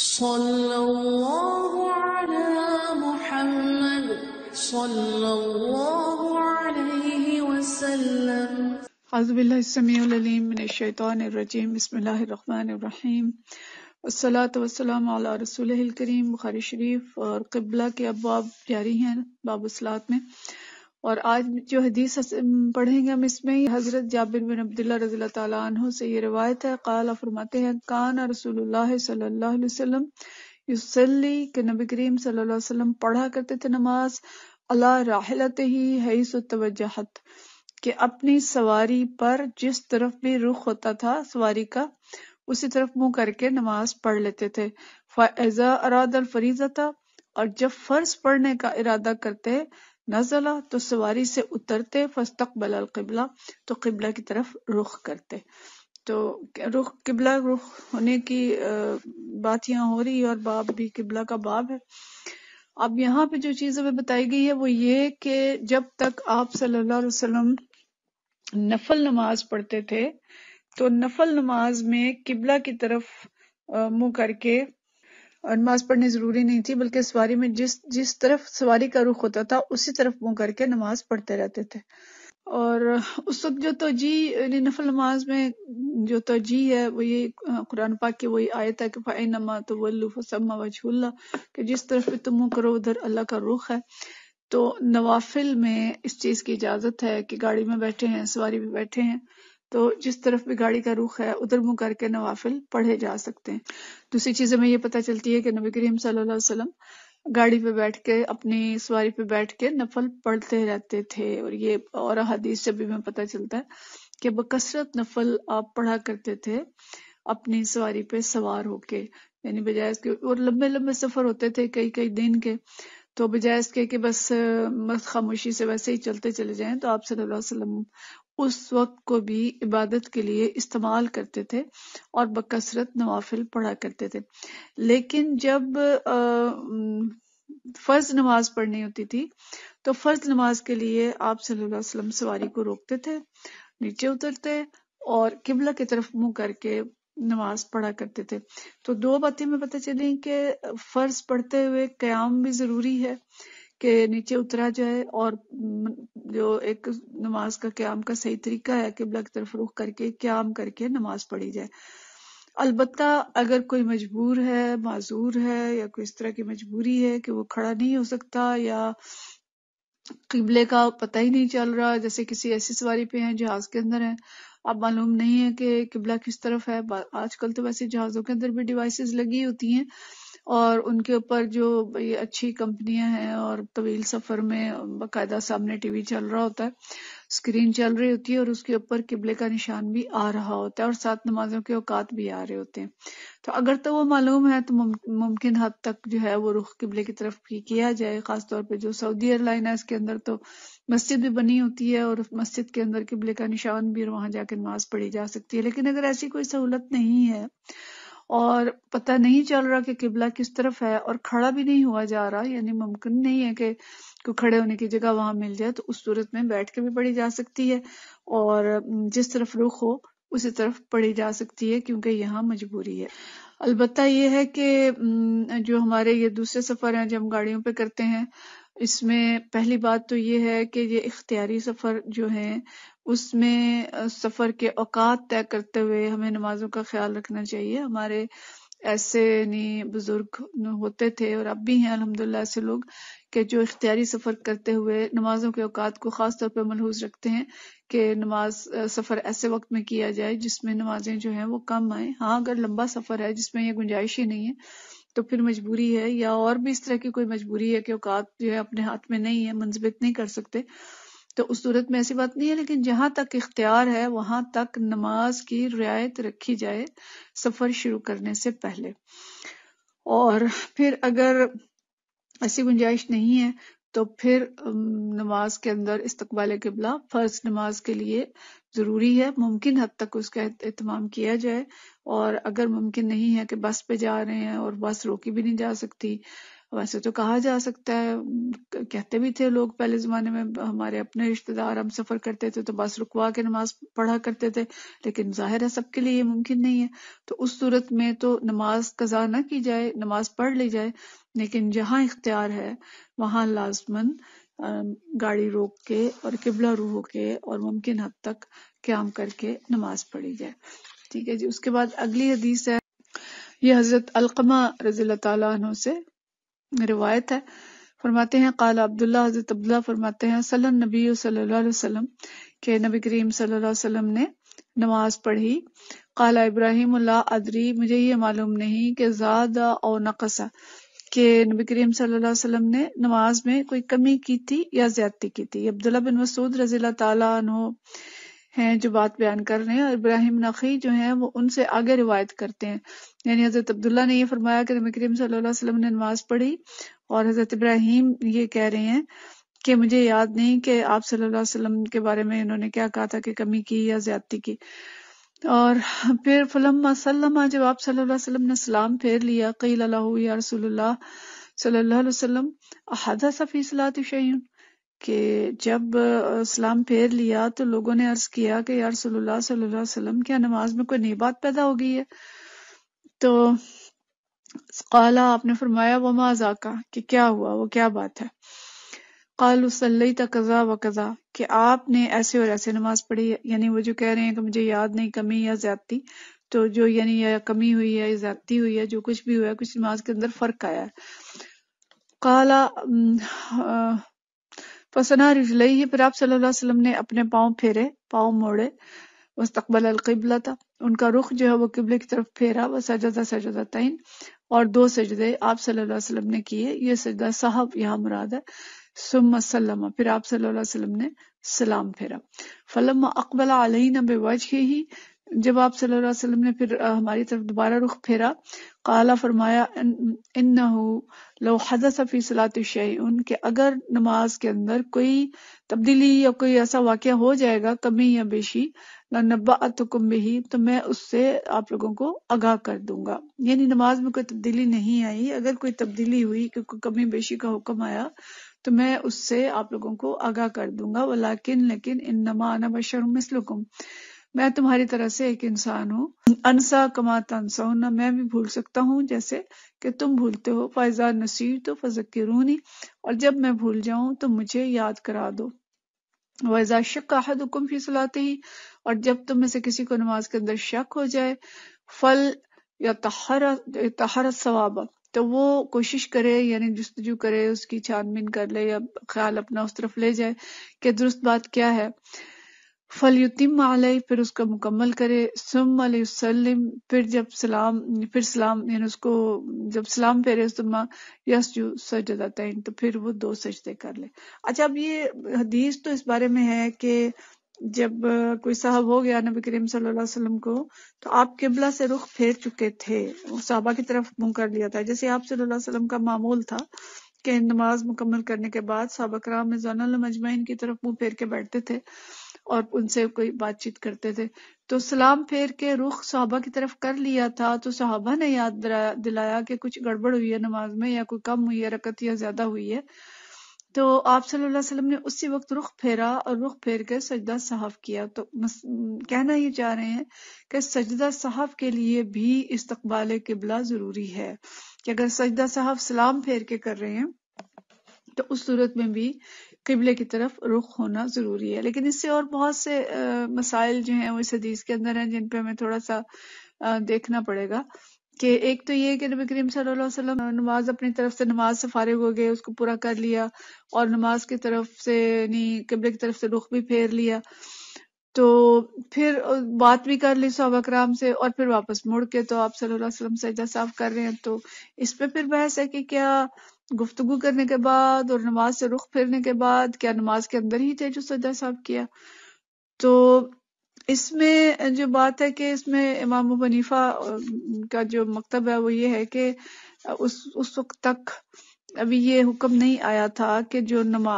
صلى الله على محمد صلى الله عليه وسلم أعوذ بالله السميع العليم من الشيطان الرجيم بسم الله الرحمن الرحيم والصلاة والسلام على رسول الكريم بخاري शरीफ और किबला के अब आप जारी हैं बाब असलात और आज जो हदीस पढ़ेंगे हम इसमें ही हज़रत जाबिर बिन अब्दुल्ला रजील तु से ये रिवायत है काला फरमाते हैं कान रसूलुल्लाह सल्लल्लाहु युसली के नबी करीम सल्लाम पढ़ा करते थे नमाज अला राहलत ही है तवजहत कि अपनी सवारी पर जिस तरफ भी रुख होता था सवारी का उसी तरफ मुंह करके नमाज पढ़ लेते थे फैजा फरीजा था और जब फर्ज पढ़ने का इरादा करते नज़ला तो सवारी से उतरते फस्तकबल अलकिबला तो किबला की तरफ रुख करते तो रुख किबला रुख होने की बात यहाँ हो रही है और बाब भी किबला का बाब है अब यहाँ पे जो चीज़ हमें बताई गई है वो ये कि जब तक आप सल्लल्लाहु अलैहि वसल्लम नफल नमाज पढ़ते थे तो नफल नमाज में किबला की तरफ मुंह करके और नमाज पढ़नी जरूरी नहीं थी बल्कि सवारी में जिस जिस तरफ सवारी का रुख होता था उसी तरफ मुंह करके नमाज पढ़ते रहते थे और उस वक्त जो तोजी नफल नमाज में जो तोजी है वो ये कुरान पाक की वही आयत है कि फ़ाइन नमा तो वल्लू फसमा वजहुल्ला कि जिस तरफ भी तुम मुँह करो उधर अल्लाह का रुख है तो नवाफिल में इस चीज़ की इजाज़त है कि गाड़ी में बैठे हैं सवारी में बैठे हैं तो जिस तरफ भी गाड़ी का रुख है उधर मुंह करके नवाफिल पढ़े जा सकते हैं दूसरी चीज़ हमें ये पता चलती है कि नबी करीम सल्लल्लाहु वसल्लम गाड़ी पे बैठ के अपनी सवारी पे बैठ के नफल पढ़ते रहते थे और ये और हदीस से भी हमें पता चलता है कि बकसरत नफल आप पढ़ा करते थे अपनी सवारी पे सवार होके यानी बजाय इसके और लंबे लंबे सफर होते थे कई कई दिन के तो बजाय इसके कि बस खामोशी से वैसे ही चलते चले जाएं तो आप सल्लल्लाहु अलैहि वसल्लम उस वक्त को भी इबादत के लिए इस्तेमाल करते थे और बकसरत नवाफिल पढ़ा करते थे लेकिन जब फ़र्ज नमाज पढ़नी होती थी तो फ़र्ज नमाज के लिए आप सल्लल्लाहु अलैहि वसल्लम सवारी को रोकते थे नीचे उतरते और किबला की तरफ मुंह करके नमाज पढ़ा करते थे तो दो बातें मैं पता चली कि फ़र्ज पढ़ते हुए क्याम भी ज़रूरी है के नीचे उतरा जाए और जो एक नमाज का क्याम का सही तरीका है कि की तरफ रुख करके क्याम करके नमाज पढ़ी जाए अलबत् अगर कोई मजबूर है माजूर है या कोई इस तरह की मजबूरी है कि वो खड़ा नहीं हो सकता या किबले का पता ही नहीं चल रहा जैसे किसी ऐसी सवारी पे हैं जहाज के अंदर है अब मालूम नहीं है कि किबला किस तरफ है आजकल तो वैसे जहाजों के अंदर भी डिवाइसेस लगी होती हैं और उनके ऊपर जो अच्छी कंपनियां हैं और तवील सफ़र में बाकायदा सामने टीवी चल रहा होता है स्क्रीन चल रही होती है और उसके ऊपर किबले का निशान भी आ रहा होता है और साथ नमाजों के औकात भी आ रहे होते हैं तो अगर तो वो मालूम है तो मुमकिन हद तक जो है वो रुख किबले की तरफ भी किया जाए खासतौर पर जो सऊदी एयरलाइन है इसके अंदर तो मस्जिद भी बनी होती है और मस्जिद के अंदर किबले का निशान भी और वहां जाके नमाज पढ़ी जा सकती है लेकिन अगर ऐसी कोई सहूलत नहीं है और पता नहीं चल रहा कि किबला किस तरफ है और खड़ा भी नहीं हुआ जा रहा यानी मुमकिन नहीं है कि कोई खड़े होने की जगह वहां मिल जाए तो उस सूरत में बैठ के भी पढ़ी जा सकती है और जिस तरफ रुख हो उसी तरफ पढ़ी जा सकती है क्योंकि यहाँ मजबूरी है अलबत्ता ये है कि जो हमारे ये दूसरे सफ़र हैं जो हम गाड़ियों पे करते हैं इसमें पहली बात तो ये है कि ये इख्तियारी सफ़र जो है उसमें सफ़र के औकात तय करते हुए हमें नमाजों का ख्याल रखना चाहिए हमारे ऐसे नहीं बुजुर्ग होते थे और अब भी हैं अल्हम्दुलिल्लाह ऐसे लोग कि जो इख्तियारी सफ़र करते हुए नमाजों के औकात को ख़ास तौर पर मलहूज रखते हैं कि नमाज सफ़र ऐसे वक्त में किया जाए जिसमें नमाजें जो हैं वो कम आए हाँ अगर लंबा सफ़र है जिसमें यह गुंजाइश ही नहीं है तो फिर मजबूरी है या और भी इस तरह की कोई मजबूरी है कि औकात जो है अपने हाथ में नहीं है मुंसबित नहीं कर सकते तो उस सूरत में ऐसी बात नहीं है लेकिन जहां तक इख्तियार है वहां तक नमाज की रियायत रखी जाए सफर शुरू करने से पहले और फिर अगर ऐसी गुंजाइश नहीं है तो फिर नमाज के अंदर इस्तकबाल किबला फ़र्ज नमाज के लिए ज़रूरी है मुमकिन हद तक उसका अहतमाम किया जाए और अगर मुमकिन नहीं है कि बस पे जा रहे हैं और बस रोकी भी नहीं जा सकती वैसे तो कहा जा सकता है कहते भी थे लोग पहले ज़माने में हमारे अपने रिश्तेदार हम सफ़र करते थे तो बस रुकवा के नमाज़ पढ़ा करते थे लेकिन ज़ाहिर है सबके लिए ये मुमकिन नहीं है तो उस सूरत में तो नमाज कज़ा ना की जाए नमाज पढ़ ली जाए लेकिन जहाँ इख्तियार है वहां लाजमन गाड़ी रोक के और किबला रू हो के और मुमकिन हद तक क्याम करके नमाज पढ़ी जाए ठीक है जी उसके बाद अगली हदीस है ये हज़रत अलकमा रजील तु से रिवायत है फरमाते हैं काल अब्दुल्ला हजरत अब्दुल्ला फरमाते हैं सल नबी वसल्लम के नबी करीम वसल्लम ने नमाज पढ़ी काला इब्राहिम अदरी मुझे ये मालूम नहीं कि ज़्यादा और नकसा के नबी करीम सल्लल्लाहु अलैहि ने नमाज में कोई कमी की थी या ज्यादती की थी अब्दुल्ला बिन मसूद रजील्ला तला हैं जो बात बयान कर रहे हैं और इब्राहिम नखी जो है वो उनसे आगे रिवायत करते हैं यानी हज़रत अब्दुल्ला ने यह फरमाया कि नबी करीम सल्लल्लाहु अलैहि वसल्लम ने नमाज़ पढ़ी और हज़रत इब्राहिम ये कह रहे हैं कि मुझे याद नहीं कि आप सल्लल्लाहु अलैहि वसल्लम के बारे में इन्होंने क्या कहा था कि कमी की या ज्यादती की और फिर फलम सल्लमा जब आप सल्लल्लाहु अलैहि वसल्लम ने सलाम फेर लिया कई या रसूलुल्लाह सल्लल्लाहु अलैहि अहदा सफ़ी सलात शैन कि जब सलाम फेर लिया तो लोगों ने अर्ज किया कि यार सल्लल्लाहु अलैहि वसल्लम क्या नमाज में कोई नई बात पैदा हो गई है तो काला आपने फरमाया वो माजा का कि क्या हुआ वो क्या बात है काल सल्लई कजा व कज़ा कि आपने ऐसे और ऐसे नमाज पढ़ी यानी वो जो कह रहे हैं कि मुझे याद नहीं कमी या ज्यादती तो जो यानी या कमी हुई है या ज्यादती हुई है जो कुछ भी हुआ है कुछ नमाज के अंदर फर्क आया है काला फसना रिजलई ही फिर आप सल्लल्लाहु अलैहि वसल्लम ने अपने पाँव फेरे पाँव मोड़े मुस्तबल अलकबला था उनका रुख जो है वो किबले की तरफ फेरा वह सजदा सजदा तैन और दो सजदे आप सल्लल्लाहु अलैहि वसल्लम ने किए ये सजदा साहब यहाँ मुराद है सुम फिर आप सल्लल्लाहु अलैहि वसल्लम ने सलाम फेरा फलम अकबला अलही नब वज ही जब आप सल्लल्लाहु अलैहि वसल्लम ने फिर हमारी तरफ दोबारा रुख फेरा काला फरमाया इन लो हदसफ़ी सलात शही उनके अगर नमाज के अंदर कोई तब्दीली या कोई ऐसा वाक़ हो जाएगा कमी या बेशी न नब्बा अतुकुम भी तो मैं उससे आप लोगों को आगाह कर दूंगा यानी नमाज में कोई तब्दीली नहीं आई अगर कोई तब्दीली हुई क्योंकि कमी बेशी का हुक्म आया तो मैं उससे आप लोगों को आगाह कर दूंगा वलाकिन लेकिन इन नमा अना बशर मिसलुकुम मैं तुम्हारी तरह से एक इंसान हूँ अनसा कमा अनसा हूँ ना मैं भी भूल सकता हूँ जैसे कि तुम भूलते हो फैजा नसीर तो रूनी और जब मैं भूल जाऊं तो मुझे याद करा दो वैजा शक का हद हुक्म फी सलाते ही और जब तुम में से किसी को नमाज के अंदर शक हो जाए फल या तहर तहरत सवाबा तो वो कोशिश करे यानी जस्तजू करे उसकी छानबीन कर ले या ख्याल अपना उस तरफ ले जाए कि दुरुस्त बात क्या है फलयुतिम आलय फिर उसका मुकम्मल करे सुम अलसलम फिर जब सलाम फिर सलाम यानी उसको जब सलाम फेरे उसमा यस सजदा सजदातन तो फिर वो दो सजदे कर ले अच्छा अब ये हदीस तो इस बारे में है कि जब कोई साहब हो गया नबी करीम सल्लल्लाहु अलैहि वसल्लम को तो आप किबला से रुख फेर चुके थे साहबा की तरफ मुंह कर लिया था जैसे आप सल्लल्लाहु अलैहि वसल्लम का मामूल था कि नमाज मुकम्मल करने के बाद साहबा कराम मजमैन की तरफ मुंह फेर के बैठते थे और उनसे कोई बातचीत करते थे तो सलाम फेर के रुख सहाबा की तरफ कर लिया था तो सहाबा ने याद दिलाया कि कुछ गड़बड़ हुई है नमाज में या कोई कम हुई है रकत या ज्यादा हुई है तो आप सल्लल्लाहु अलैहि वसल्लम ने उसी वक्त रुख फेरा और रुख फेर के सजदा साहब किया तो मस, कहना ये चाह रहे हैं कि सजदा साहब के लिए भी इस्तकबाल किबला ज़रूरी है कि अगर सजदा साहब सलाम फेर के कर रहे हैं तो उस सूरत में भी किबले की तरफ रुख होना ज़रूरी है लेकिन इससे और बहुत से मसाइल जो हैं वो इस हदीस के अंदर हैं जिन पर हमें थोड़ा सा देखना पड़ेगा कि एक तो ये कि नबी करीम सल्लल्लाहु अलैहि वसल्लम नमाज अपनी तरफ से नमाज से फारिग हो गए उसको पूरा कर लिया और नमाज की तरफ से यानी किबले की तरफ से रुख भी फेर लिया तो फिर बात भी कर ली सौबा कराम से और फिर वापस मुड़ के तो आप सल्लल्लाहु अलैहि वसल्लम सजदा साफ कर रहे हैं तो इस पे फिर बहस है कि क्या गुफ्तु करने के बाद और नमाज से रुख फिरने के बाद क्या नमाज के अंदर ही थे जो सज्जा साहब किया तो इसमें जो बात है कि इसमें इमाम हनीफा का जो मकतब है वो ये है कि उस उस वक्त तक अभी ये हुक्म नहीं आया था कि जो नमा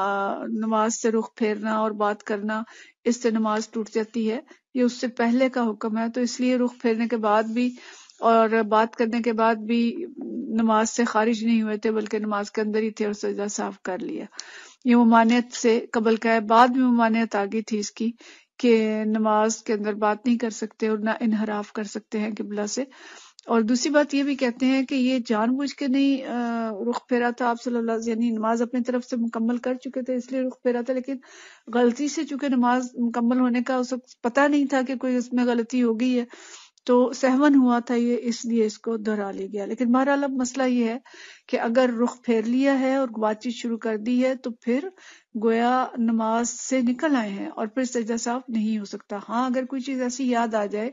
नमाज से रुख फेरना और बात करना इससे नमाज टूट जाती है ये उससे पहले का हुक्म है तो इसलिए रुख फेरने के बाद भी और बात करने के बाद भी नमाज से खारिज नहीं हुए थे बल्कि नमाज के अंदर ही थे और सजदा साफ कर लिया ये ममानियत से कबल का है बाद में ममानियत आ गई थी इसकी कि नमाज के अंदर बात नहीं कर सकते और ना इनहराफ कर सकते हैं किबला से और दूसरी बात ये भी कहते हैं कि ये जानबूझ के नहीं रुख फेरा था आप सल्लल्लाहु अलैहि यानी नमाज अपनी तरफ से मुकम्मल कर चुके थे इसलिए रुख फेरा था लेकिन गलती से चूंकि नमाज मुकम्मल होने का उस वक्त पता नहीं था कि कोई उसमें गलती हो गई है तो सहवन हुआ था ये इसलिए इसको दोहरा लिया गया लेकिन बहरहाल अब मसला ये है कि अगर रुख फेर लिया है और बातचीत शुरू कर दी है तो फिर गोया नमाज से निकल आए हैं और फिर सजा साफ नहीं हो सकता हाँ अगर कोई चीज़ ऐसी याद आ जाए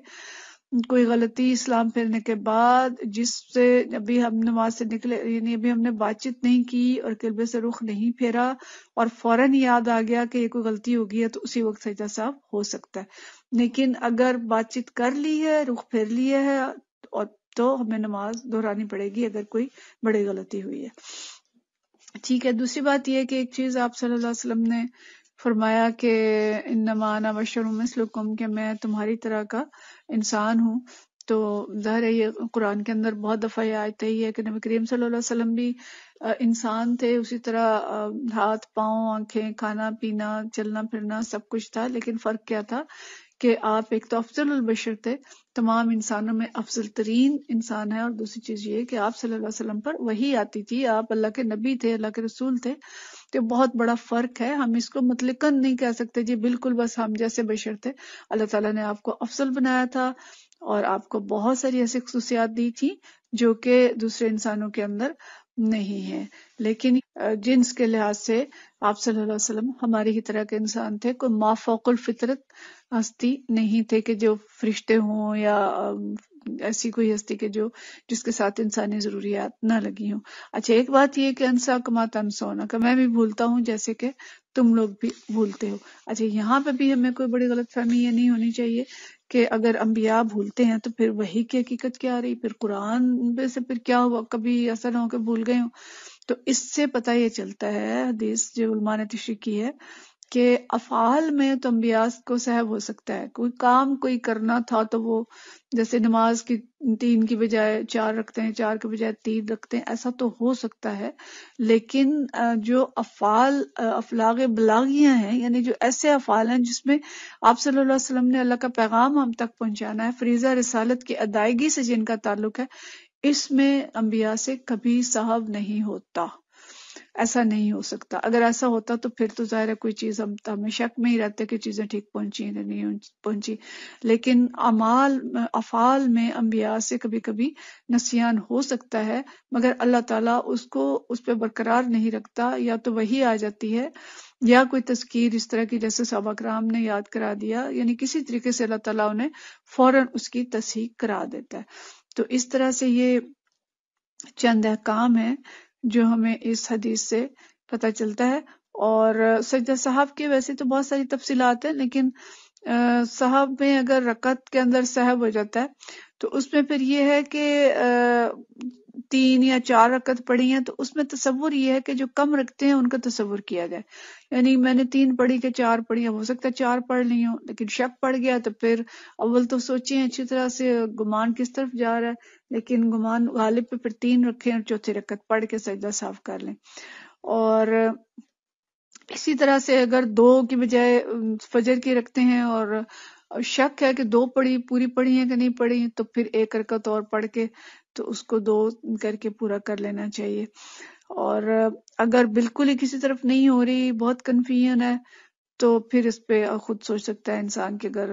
कोई गलती इस्लाम फैलने के बाद जिससे अभी हम नमाज से निकले यानी अभी हमने बातचीत नहीं की और किलबे से रुख नहीं फेरा और फौरन याद आ गया कि ये कोई गलती हो गई है तो उसी वक्त सजा साफ हो सकता है लेकिन अगर बातचीत कर ली है रुख फेर लिया है और तो हमें नमाज दोहरानी पड़ेगी अगर कोई बड़ी गलती हुई है ठीक है दूसरी बात यह कि एक चीज आप सल्लाम ने फरमाया कि इन नमाना बशरमसलकुम के मैं तुम्हारी तरह का इंसान हूँ तो जहर है ये कुरान के अंदर बहुत दफ़ा ये आयत ही है कि नबी करीम सल्लल्लाहु अलैहि वसल्लम भी इंसान थे उसी तरह हाथ पाँव आंखें खाना पीना चलना फिरना सब कुछ था लेकिन फ़र्क क्या था कि आप एक तो अफजल बशर थे तमाम इंसानों में अफजल तरीन इंसान है और दूसरी चीज़ ये कि आप सल्लल्लाहु अलैहि वसल्लम पर वही आती थी आप अल्लाह के नबी थे अल्लाह के रसूल थे तो बहुत बड़ा फर्क है हम इसको मतलकन नहीं कह सकते जी बिल्कुल बस हम जैसे बशर थे अल्लाह ताला ने आपको अफसल बनाया था और आपको बहुत सारी ऐसी खसूसियात दी थी जो कि दूसरे इंसानों के अंदर नहीं है लेकिन जिन्स के लिहाज से आप सल्लल्लाहु अलैहि वसल्लम हमारी ही तरह के इंसान थे कोई माफोकुल फितरत हस्ती नहीं थे कि जो फरिश्ते हों या ऐसी कोई हस्ती के जो जिसके साथ इंसानी ज़रूरियात ना लगी हो अच्छा एक बात यह कि अनसा कमा तनसोना का मैं भी भूलता हूँ जैसे कि तुम लोग भी भूलते हो अच्छा यहाँ पे भी हमें कोई बड़ी गलत फहमी ये नहीं होनी चाहिए कि अगर अम्बिया भूलते हैं तो फिर वही की हकीकत क्या आ रही फिर कुरान से फिर क्या हुआ कभी ऐसा ना हो कि भूल गए हो तो इससे पता ये चलता है हदीस जो उलमान तशी की है कि अफ़ाल में तो अम्बियास को सहब हो सकता है कोई काम कोई करना था तो वो जैसे नमाज की तीन की बजाय चार रखते हैं चार के बजाय तीन रखते हैं ऐसा तो हो सकता है लेकिन जो अफ़ाल अफलाग बलागियां हैं यानी जो ऐसे अफ़ाल हैं जिसमें आप सल्लल्लाहु अलैहि वसल्लम ने अल्लाह का पैगाम हम तक पहुंचाना है फरीजा रसालत की अदायगी से जिनका ताल्लुक है इसमें अम्बिया से कभी साहब नहीं होता ऐसा नहीं हो सकता अगर ऐसा होता तो फिर तो जाहिर है कोई चीज़ हम हमें शक में ही रहते कि चीज़ें ठीक पहुंची या नहीं पहुंची लेकिन अमाल अफाल में अम्बिया से कभी कभी नसियान हो सकता है मगर अल्लाह ताला उसको उस पर बरकरार नहीं रखता या तो वही आ जाती है या कोई तस्कीर इस तरह की जैसे सबक राम ने याद करा दिया यानी किसी तरीके से अल्लाह तला उन्हें फौरन उसकी तस्हीक करा देता है तो इस तरह से ये चंद काम है जो हमें इस हदीस से पता चलता है और सजदा साहब के वैसे तो बहुत सारी तफसीलात हैं लेकिन साहब में अगर रकत के अंदर सहब हो जाता है तो उसमें फिर ये है कि तीन या चार रकत पढ़ी हैं तो उसमें तस्वुर यह है कि जो कम रखते हैं उनका तस्वुर किया जाए यानी मैंने तीन पढ़ी के चार पढ़ी हो सकता है चार पढ़ ली हो लेकिन शक पड़ गया तो फिर अव्वल तो सोचे अच्छी तरह से गुमान किस तरफ जा रहा है लेकिन गुमान गालिब पे फिर तीन रखें और चौथी रकत पढ़ के सजदा साफ कर लें और इसी तरह से अगर दो की बजाय फजर की रखते हैं और और शक है कि दो पढ़ी पूरी पढ़ी है कि नहीं पढ़ी तो फिर एक हरकत और पढ़ के तो उसको दो करके पूरा कर लेना चाहिए और अगर बिल्कुल ही किसी तरफ नहीं हो रही बहुत कन्फ्यूजन है तो फिर इस पे खुद सोच सकता है इंसान के अगर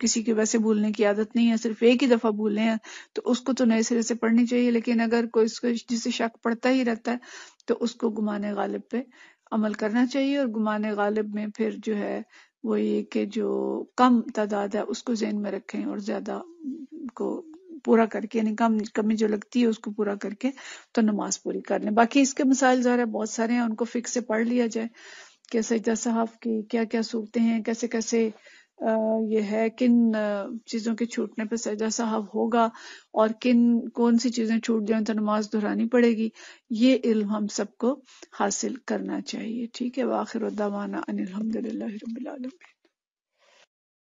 किसी के वैसे भूलने की आदत नहीं है सिर्फ एक ही दफा भूलने हैं तो उसको तो नए सिरे से पढ़नी चाहिए लेकिन अगर कोई इसको जिसे शक पड़ता ही रहता है तो उसको गुमान गालिब पे अमल करना चाहिए और गुमान गालिब में फिर जो है वो ये कि जो कम तादाद है उसको जहन में रखें और ज़्यादा को पूरा करके यानी कम कमी जो लगती है उसको पूरा करके तो नमाज पूरी कर लें बाकी इसके मिसाइल ज़रा बहुत सारे हैं उनको फिक्स से पढ़ लिया जाए कि सजदा साहब की क्या क्या सूरतें हैं कैसे कैसे ये है किन चीज़ों के छूटने पर सजा साहब होगा और किन कौन सी चीज़ें छूट जाए तो नमाज दोहरानी पड़ेगी ये इल्म हम सबको हासिल करना चाहिए ठीक है वाखिर उद्दावाना अनिल